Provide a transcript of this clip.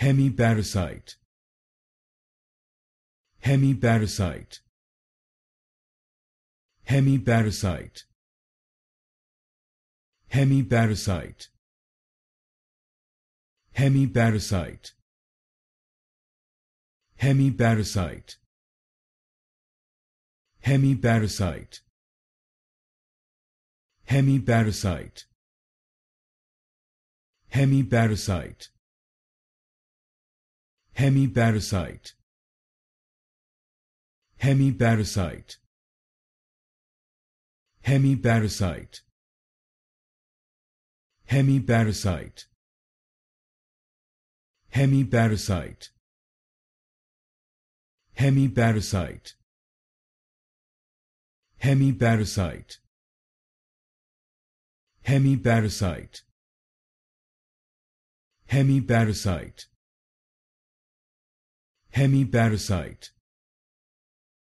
hemiparasite hemiparasite hemiparasite hemiparasite hemiparasite hemiparasite hemiparasite hemiparasite hemiparasite hemiparasite hemiparasite hemiparasite hemiparasite hemiparasite hemiparasite hemiparasite hemiparasite hemiparasite hemiparasite